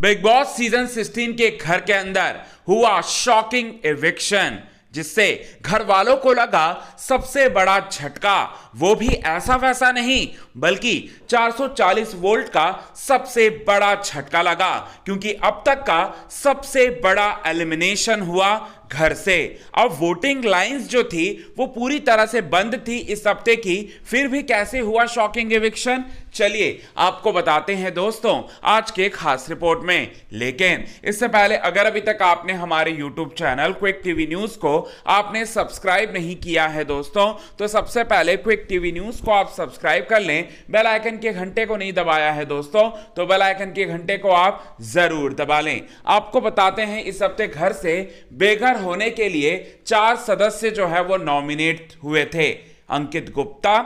big boss season 16 के घर के अंदर हुआ शॉकिंग एविक्शन जिससे घर वालों को लगा सबसे बड़ा झटका वो भी ऐसा वैसा नहीं बल्कि 440 वोल्ट का सबसे बड़ा झटका लगा क्योंकि अब तक का सबसे बड़ा एलिमिनेशन हुआ घर से अब वोटिंग लाइंस जो थी वो पूरी तरह से बंद थी इस हफ्ते की फिर भी कैसे हुआ शॉकिंग एविक्शन चलिए आपको बताते हैं दोस्तों आज के खास रिपोर्ट में लेकिन इससे पहले अगर अभी तक आपने हमारे YouTube channel quick TV news को आपने सब्सक्राइब नहीं किया है दोस्तों तो सबसे पहले क्विक टीवी न्यूज़ को आप सब्सक्राइब कर लें बेल आइकन के घंटे को नहीं दबाया है दोस्तों तो बेल आइकन के घंटे को आप ज़रूर दबा लें आपको बताते हैं इस हफ्ते घर से बेघर होने के लिए चार सदस्य जो है वो नॉमिनेट हुए थे अंकित गुप्ता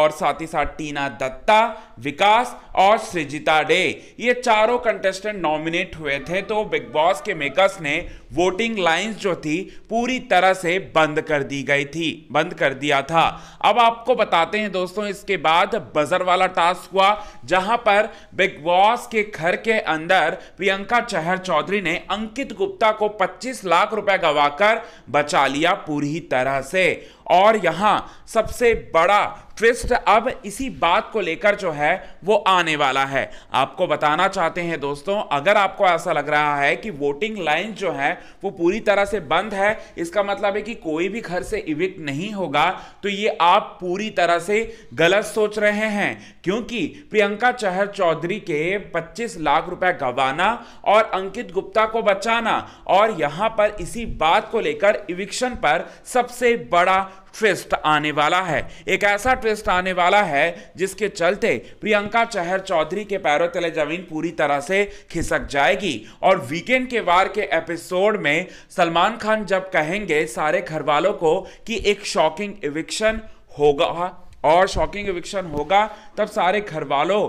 और साथ ही साथ टीना दत्ता विकास और सृजिता डे ये चारों कंटेस्टेंट नॉमिनेट हुए थे तो बिग बॉस के मेकर्स ने वोटिंग लाइंस जो थी पूरी तरह से बंद कर दी गई थी बंद कर दिया था अब आपको बताते हैं दोस्तों इसके बाद बजर वाला टास्क हुआ जहां पर बिग बॉस के घर के अंदर प्रियंका चहर चौधरी ने अंकित गुप्ता को 25 लाख रुपए गवाकर बचा लिया पूरी तरह से और यहाँ सबसे बड़ा ट्विस्ट अब इसी बात को लेकर जो है वो आने वाला है आपको बताना चाहते हैं दोस्तों अगर आपको ऐसा लग रहा है कि वोटिंग लाइन जो है वो पूरी तरह से बंद है इसका मतलब है कि कोई भी घर से इविक्ट नहीं होगा तो ये आप पूरी तरह से गलत सोच रहे हैं क्योंकि प्रियंका चहर चौधरी के 25 लाख रुपए गंवाना और अंकित गुप्ता को बचाना और यहाँ पर इसी बात को लेकर इविक्शन पर सबसे बड़ा ट्विस्ट आने वाला है एक ऐसा ट्विस्ट आने वाला है जिसके चलते प्रियंका चहर चौधरी के पैरों तले जमीन पूरी तरह से खिसक जाएगी और वीकेंड के वार के एपिसोड में सलमान खान जब कहेंगे सारे घर वालों को कि एक शॉकिंग इविक्शन होगा और शॉकिंग इविक्शन होगा तब सारे घर वालों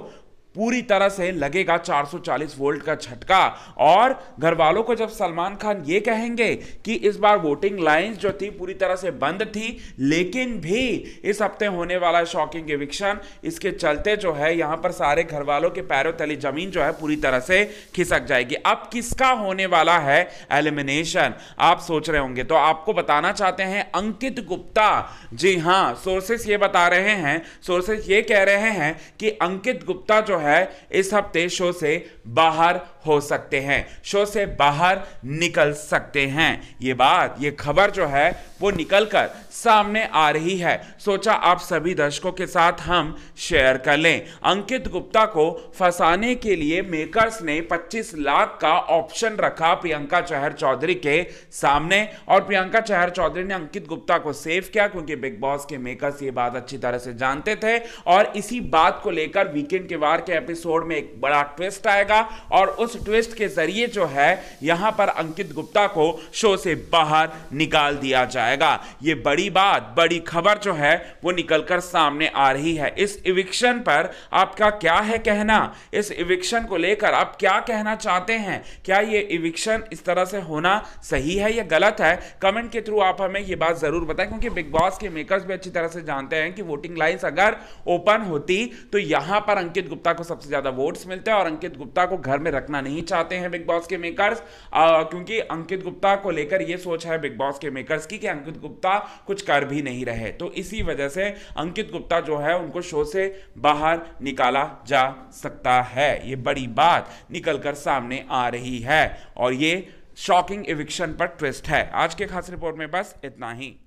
पूरी तरह से लगेगा 440 वोल्ट का झटका और घर वालों को जब सलमान खान ये कहेंगे कि इस बार वोटिंग लाइंस जो थी पूरी तरह से बंद थी लेकिन भी इस हफ्ते होने वाला शॉकिंग एविक्शन इसके चलते जो है यहाँ पर सारे घर वालों के पैरों तली जमीन जो है पूरी तरह से खिसक जाएगी अब किसका होने वाला है एलिमिनेशन आप सोच रहे होंगे तो आपको बताना चाहते हैं अंकित गुप्ता जी हाँ सोर्सेस ये बता रहे हैं सोर्सेस ये कह रहे हैं कि अंकित गुप्ता जो है है इस हफ्ते शो से बाहर हो सकते हैं शो से बाहर निकल सकते हैं ये बात ये खबर जो है वो निकल कर सामने आ रही है सोचा आप सभी दर्शकों के साथ हम शेयर कर लें अंकित गुप्ता को फंसाने के लिए मेकर्स ने 25 लाख का ऑप्शन रखा प्रियंका चहर चौधरी के सामने और प्रियंका चहर चौधरी ने अंकित गुप्ता को सेव किया क्योंकि बिग बॉस के मेकर्स ये बात अच्छी तरह से जानते थे और इसी बात को लेकर वीकेंड के वार के के एपिसोड में एक बड़ा ट्विस्ट आएगा और उस ट्विस्ट के जरिए जो है यहां पर अंकित गुप्ता को शो से बाहर निकाल दिया जाएगा ये बड़ी बात बड़ी खबर जो है वो निकलकर सामने आ रही है इस इविक्शन पर आपका क्या है कहना इस इविक्शन को लेकर आप क्या कहना चाहते हैं क्या ये इविक्शन इस तरह से होना सही है या गलत है कमेंट के थ्रू आप हमें ये बात जरूर बताएं क्योंकि बिग बॉस के मेकर्स भी अच्छी तरह से जानते हैं कि वोटिंग लाइन्स अगर ओपन होती तो यहां पर अंकित गुप्ता को को सबसे ज़्यादा वोट्स मिलते हैं और अंकित गुप्ता को घर में रखना नहीं चाहते हैं बिग बॉस के मेकर्स क्योंकि अंकित गुप्ता को लेकर यह सोच है बिग बॉस के मेकर्स की कि अंकित गुप्ता कुछ कर भी नहीं रहे तो इसी वजह से अंकित गुप्ता जो है उनको शो से बाहर निकाला जा सकता है ये बड़ी बात निकलकर सामने आ रही है और ये शॉकिंग इविक्शन पर ट्विस्ट है आज के खास रिपोर्ट में बस इतना ही